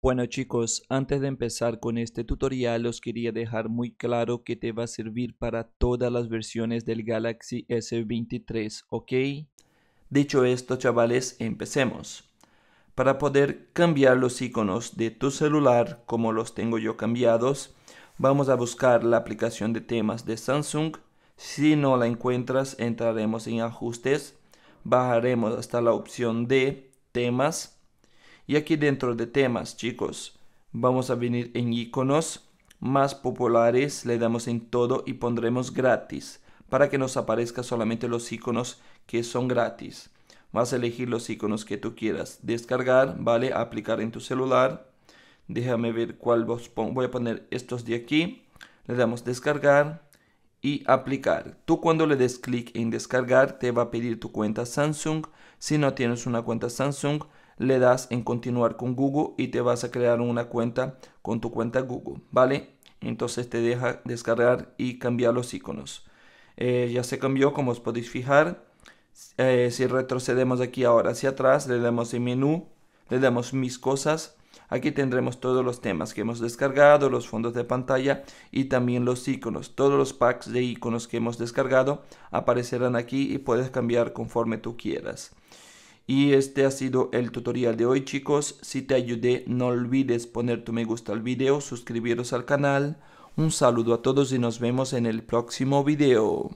Bueno chicos, antes de empezar con este tutorial os quería dejar muy claro que te va a servir para todas las versiones del Galaxy S23, ¿ok? Dicho esto chavales, empecemos. Para poder cambiar los iconos de tu celular como los tengo yo cambiados, vamos a buscar la aplicación de temas de Samsung. Si no la encuentras, entraremos en ajustes, bajaremos hasta la opción de temas y aquí dentro de temas, chicos, vamos a venir en iconos más populares, le damos en todo y pondremos gratis para que nos aparezca solamente los iconos que son gratis. Vas a elegir los iconos que tú quieras descargar, ¿vale? Aplicar en tu celular. Déjame ver cuál voy a poner estos de aquí. Le damos descargar y aplicar. Tú cuando le des clic en descargar te va a pedir tu cuenta Samsung. Si no tienes una cuenta Samsung, le das en continuar con Google y te vas a crear una cuenta con tu cuenta Google, ¿vale? Entonces te deja descargar y cambiar los iconos. Eh, ya se cambió, como os podéis fijar. Eh, si retrocedemos aquí ahora hacia atrás, le damos en menú, le damos mis cosas. Aquí tendremos todos los temas que hemos descargado, los fondos de pantalla y también los iconos. Todos los packs de iconos que hemos descargado aparecerán aquí y puedes cambiar conforme tú quieras. Y este ha sido el tutorial de hoy chicos, si te ayudé no olvides poner tu me gusta al video, suscribiros al canal, un saludo a todos y nos vemos en el próximo video.